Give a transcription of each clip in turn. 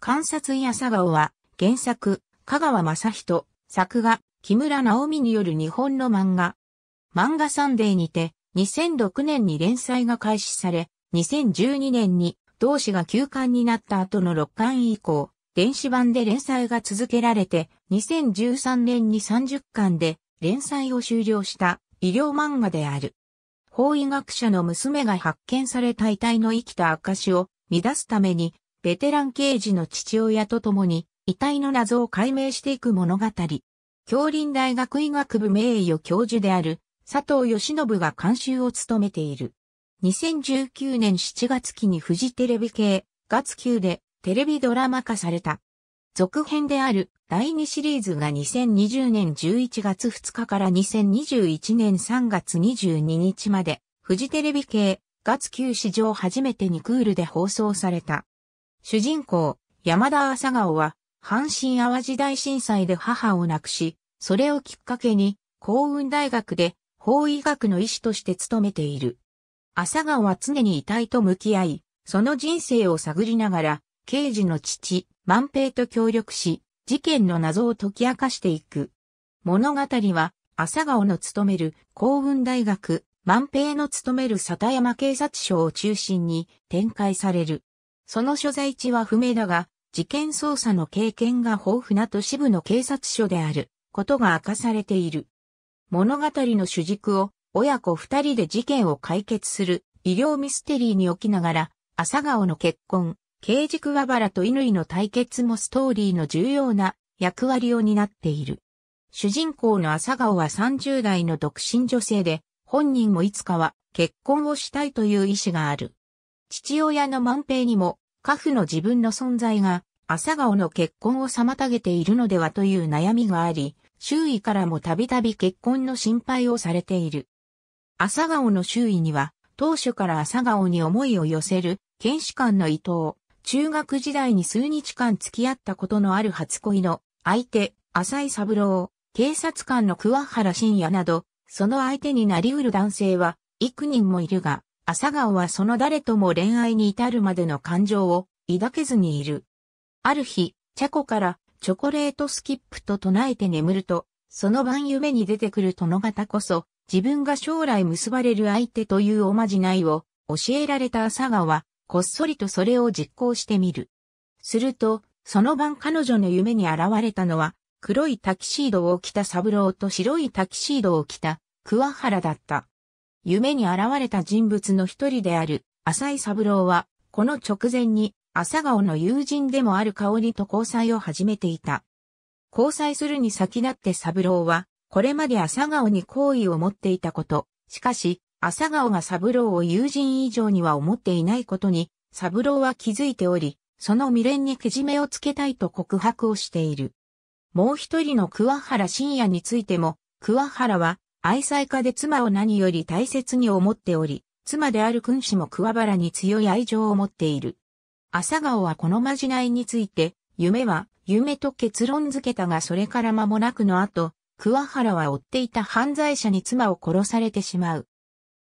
観察や佐顔は、原作、香川正人、作画、木村直美による日本の漫画。漫画サンデーにて、2006年に連載が開始され、2012年に同誌が休刊になった後の6巻以降、電子版で連載が続けられて、2013年に30巻で連載を終了した医療漫画である。法医学者の娘が発見された遺体の生きた証を乱すためにベテラン刑事の父親と共に、遺体の謎を解明していく物語。京林大学医学部名誉教授である佐藤義信が監修を務めている。2019年7月期にフジテレビ系月級でテレビドラマ化された。続編である第2シリーズが2020年11月2日から2021年3月22日までフジテレビ系月級史上初めてにクールで放送された。主人公、山田朝顔は、阪神淡路大震災で母を亡くし、それをきっかけに、幸運大学で法医学の医師として勤めている。朝顔は常に遺体と向き合い、その人生を探りながら、刑事の父、万平と協力し、事件の謎を解き明かしていく。物語は、朝顔の勤める幸運大学、万平の勤める里山警察署を中心に展開される。その所在地は不明だが、事件捜査の経験が豊富な都市部の警察署であることが明かされている。物語の主軸を親子二人で事件を解決する医療ミステリーに置きながら、朝顔の結婚、刑事桑原と乾の対決もストーリーの重要な役割を担っている。主人公の朝顔は30代の独身女性で、本人もいつかは結婚をしたいという意志がある。父親の万平にも家父の自分の存在が、朝顔の結婚を妨げているのではという悩みがあり、周囲からもたびたび結婚の心配をされている。朝顔の周囲には、当初から朝顔に思いを寄せる、検視官の伊藤、中学時代に数日間付き合ったことのある初恋の相手、浅井三郎、警察官の桑原信也など、その相手になりうる男性は、幾人もいるが、朝顔はその誰とも恋愛に至るまでの感情を抱けずにいる。ある日、チャコからチョコレートスキップと唱えて眠ると、その晩夢に出てくる殿方こそ、自分が将来結ばれる相手というおまじないを教えられた朝顔は、こっそりとそれを実行してみる。すると、その晩彼女の夢に現れたのは、黒いタキシードを着たサブローと白いタキシードを着た桑原だった。夢に現れた人物の一人である、浅井三郎は、この直前に、朝顔の友人でもある香織と交際を始めていた。交際するに先立って三郎は、これまで朝顔に好意を持っていたこと、しかし、朝顔が三郎を友人以上には思っていないことに、三郎は気づいており、その未練にけじめをつけたいと告白をしている。もう一人の桑原信也についても、桑原は愛妻家で妻を何より大切に思っており、妻である君子も桑原に強い愛情を持っている。朝顔はこのまじないについて、夢は夢と結論づけたがそれから間もなくの後、桑原は追っていた犯罪者に妻を殺されてしまう。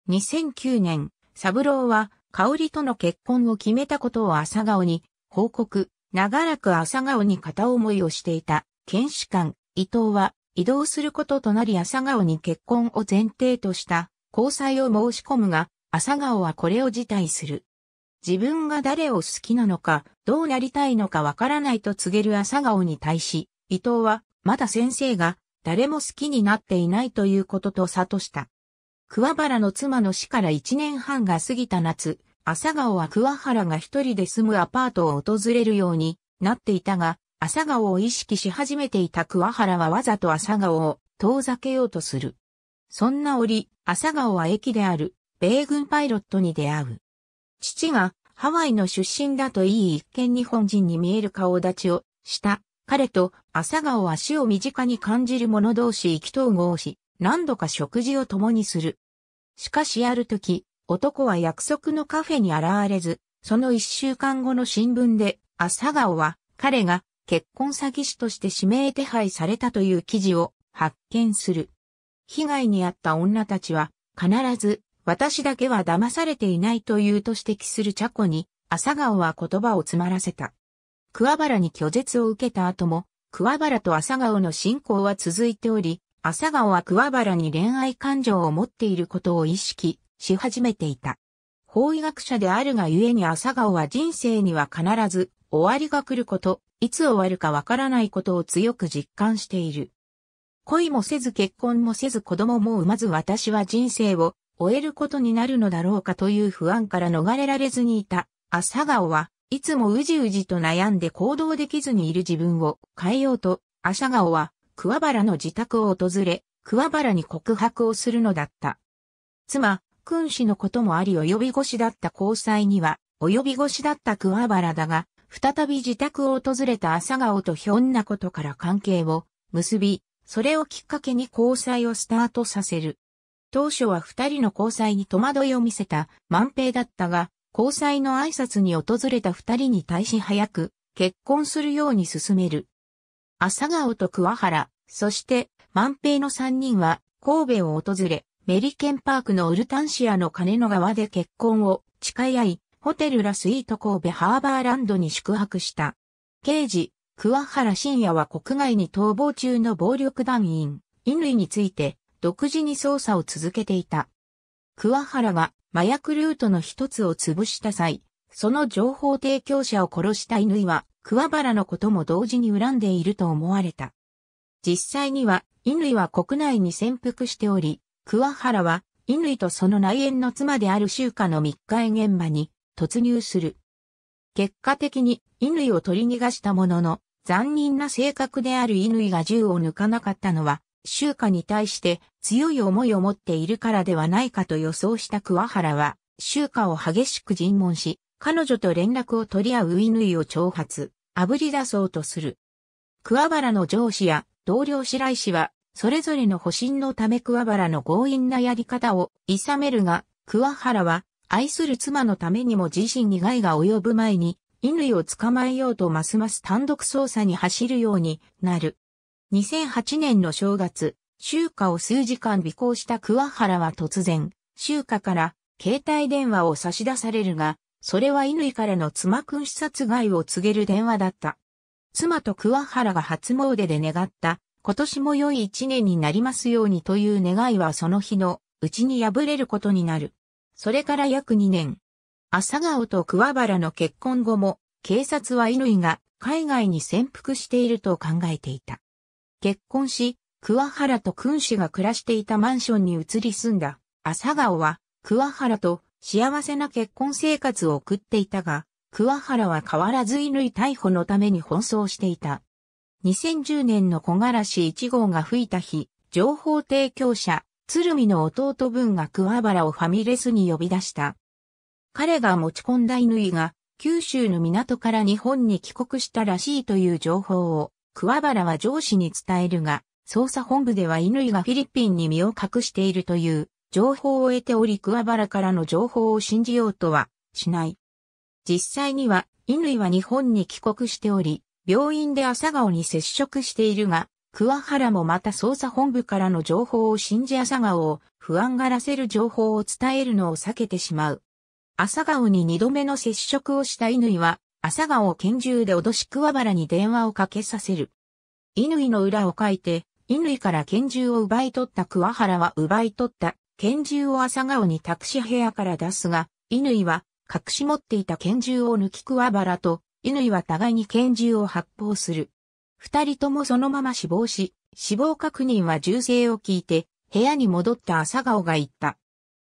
2009年、サブローは香織との結婚を決めたことを朝顔に報告、長らく朝顔に片思いをしていた検視官、伊藤は移動することとなり朝顔に結婚を前提とした交際を申し込むが、朝顔はこれを辞退する。自分が誰を好きなのか、どうなりたいのかわからないと告げる朝顔に対し、伊藤は、まだ先生が、誰も好きになっていないということと悟した。桑原の妻の死から一年半が過ぎた夏、朝顔は桑原が一人で住むアパートを訪れるようになっていたが、朝顔を意識し始めていた桑原はわざと朝顔を遠ざけようとする。そんな折、朝顔は駅である、米軍パイロットに出会う。父がハワイの出身だといい一見日本人に見える顔立ちをした彼と朝顔は死を身近に感じる者同士意気投合し、何度か食事を共にする。しかしある時、男は約束のカフェに現れず、その一週間後の新聞で、朝顔は彼が結婚詐欺師として指名手配されたという記事を発見する。被害に遭った女たちは、必ず、私だけは騙されていないというと指摘する茶子に、朝顔は言葉を詰まらせた。桑原に拒絶を受けた後も、桑原と朝顔の信仰は続いており、朝顔は桑原に恋愛感情を持っていることを意識し始めていた。法医学者であるがゆえに朝顔は人生には必ず終わりが来ることいつ終わるかわからないことを強く実感している。恋もせず結婚もせず子供も産まず私は人生を終えることになるのだろうかという不安から逃れられずにいた朝顔はいつもうじうじと悩んで行動できずにいる自分を変えようと朝顔は桑原の自宅を訪れ桑原に告白をするのだった。妻、君子のこともあり及び腰だった交際には及び腰だった桑原だが再び自宅を訪れた朝顔とひょんなことから関係を結び、それをきっかけに交際をスタートさせる。当初は二人の交際に戸惑いを見せた万平だったが、交際の挨拶に訪れた二人に対し早く結婚するように進める。朝顔と桑原、そして万平の三人は神戸を訪れ、メリケンパークのウルタンシアの金の川で結婚を誓い合い、ホテルラスイート神戸ハーバーランドに宿泊した。刑事、桑原信也は国外に逃亡中の暴力団員、イについて、独自に捜査を続けていた。桑原が麻薬ルートの一つを潰した際、その情報提供者を殺したイは、桑原のことも同時に恨んでいると思われた。実際には、イは国内に潜伏しており、桑原は、イとその内縁の妻である周華の密会現場に突入する。結果的に犬を取り逃がしたものの、残忍な性格である犬が銃を抜かなかったのは、周華に対して強い思いを持っているからではないかと予想した桑原は、周華を激しく尋問し、彼女と連絡を取り合う犬を挑発、炙り出そうとする。桑原の上司や同僚白石は、それぞれの保身のため桑原の強引なやり方を諌めるが、桑原は愛する妻のためにも自身に害が及ぶ前に、犬を捕まえようとますます単独捜査に走るようになる。2008年の正月、集華を数時間尾行した桑原は突然、集華から携帯電話を差し出されるが、それは犬からの妻君視察害を告げる電話だった。妻と桑原が初詣で願った、今年も良い一年になりますようにという願いはその日のうちに破れることになる。それから約2年。朝顔と桑原の結婚後も、警察は乾が海外に潜伏していると考えていた。結婚し、桑原と君主が暮らしていたマンションに移り住んだ朝顔は、桑原と幸せな結婚生活を送っていたが、桑原は変わらず乾逮捕のために奔走していた。2010年の木枯らし1号が吹いた日、情報提供者、鶴見の弟分が桑原をファミレスに呼び出した。彼が持ち込んだ乾が、九州の港から日本に帰国したらしいという情報を、桑原は上司に伝えるが、捜査本部では乾がフィリピンに身を隠しているという情報を得ており桑原からの情報を信じようとはしない。実際には乾は日本に帰国しており、病院で朝顔に接触しているが、桑原もまた捜査本部からの情報を信じ朝顔を不安がらせる情報を伝えるのを避けてしまう。朝顔に二度目の接触をした犬は、朝顔を拳銃で脅し桑原に電話をかけさせる。犬の裏を書いて、犬から拳銃を奪い取った桑原は奪い取った拳銃を朝顔に託し部屋から出すが、犬は隠し持っていた拳銃を抜き桑原と、犬は互いに拳銃を発砲する。二人ともそのまま死亡し、死亡確認は銃声を聞いて、部屋に戻った朝顔が言った。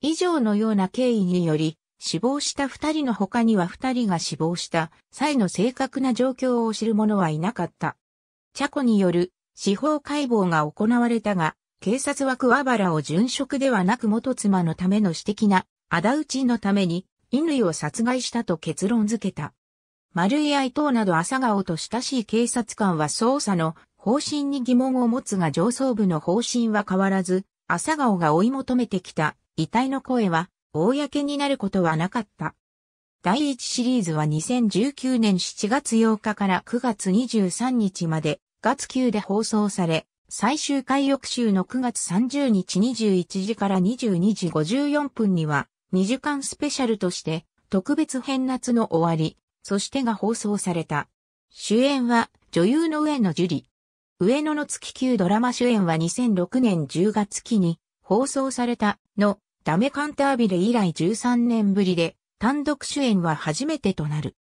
以上のような経緯により、死亡した二人の他には二人が死亡した際の正確な状況を知る者はいなかった。チャコによる司法解剖が行われたが、警察は桑原を殉職ではなく元妻のための私的な仇討ちのために犬を殺害したと結論付けた。丸井愛等など朝顔と親しい警察官は捜査の方針に疑問を持つが上層部の方針は変わらず、朝顔が追い求めてきた遺体の声は公になることはなかった。第1シリーズは2019年7月8日から9月23日まで月級で放送され、最終回翌週の9月30日21時から22時54分には2時間スペシャルとして特別編夏の終わり、そしてが放送された。主演は女優の上野樹里。上野の月級ドラマ主演は2006年10月期に放送されたのダメカンタービレ以来13年ぶりで単独主演は初めてとなる。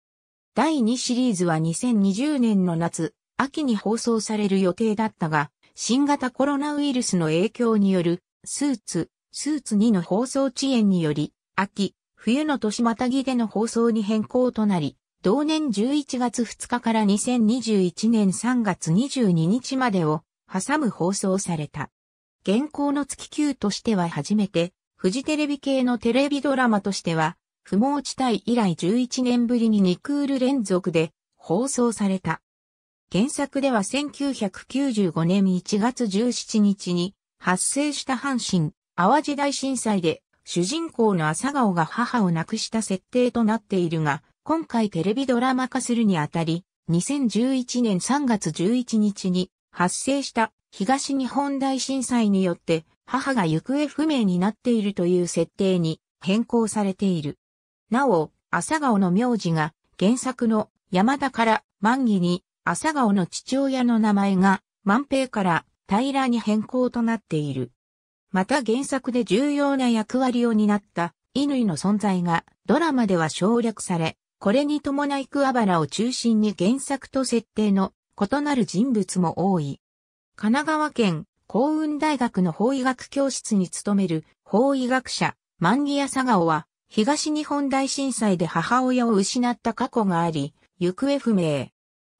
第2シリーズは2020年の夏、秋に放送される予定だったが、新型コロナウイルスの影響によるスーツ、スーツ2の放送遅延により、秋、冬の年またぎでの放送に変更となり、同年11月2日から2021年3月22日までを挟む放送された。現行の月級としては初めて、フジテレビ系のテレビドラマとしては、不毛地帯以来11年ぶりに2クール連続で放送された。原作では1995年1月17日に発生した阪神、淡路大震災で主人公の朝顔が母を亡くした設定となっているが、今回テレビドラマ化するにあたり、2011年3月11日に発生した東日本大震災によって母が行方不明になっているという設定に変更されている。なお、朝顔の名字が原作の山田から万儀に朝顔の父親の名前が万平から平に変更となっている。また原作で重要な役割を担った乾の存在がドラマでは省略され、これに伴い桑原を中心に原作と設定の異なる人物も多い。神奈川県幸運大学の法医学教室に勤める法医学者、万木屋佐川は、東日本大震災で母親を失った過去があり、行方不明。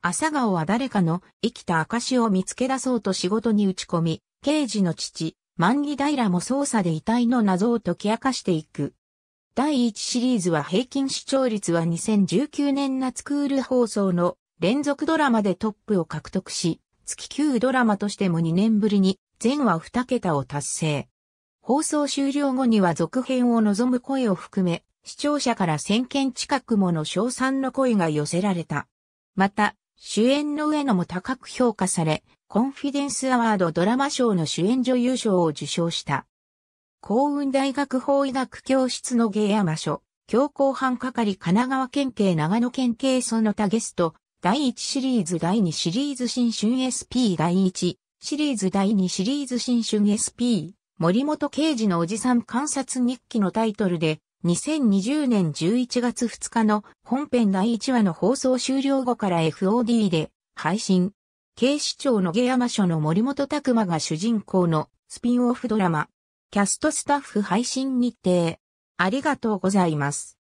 朝顔は誰かの生きた証を見つけ出そうと仕事に打ち込み、刑事の父、万木平も捜査で遺体の謎を解き明かしていく。第1シリーズは平均視聴率は2019年夏クール放送の連続ドラマでトップを獲得し、月9ドラマとしても2年ぶりに全話2桁を達成。放送終了後には続編を望む声を含め、視聴者から1000件近くもの賞賛の声が寄せられた。また、主演の上野も高く評価され、コンフィデンスアワードドラマ賞の主演女優賞を受賞した。幸運大学法医学教室の芸山署、強行犯係神奈川県警長野県警その他ゲスト、第1シリーズ第2シリーズ新春 SP 第1シリーズ第2シリーズ新春 SP 森本刑事のおじさん観察日記のタイトルで2020年11月2日の本編第1話の放送終了後から FOD で配信。警視庁の下山署の森本拓馬が主人公のスピンオフドラマキャストスタッフ配信日程。ありがとうございます。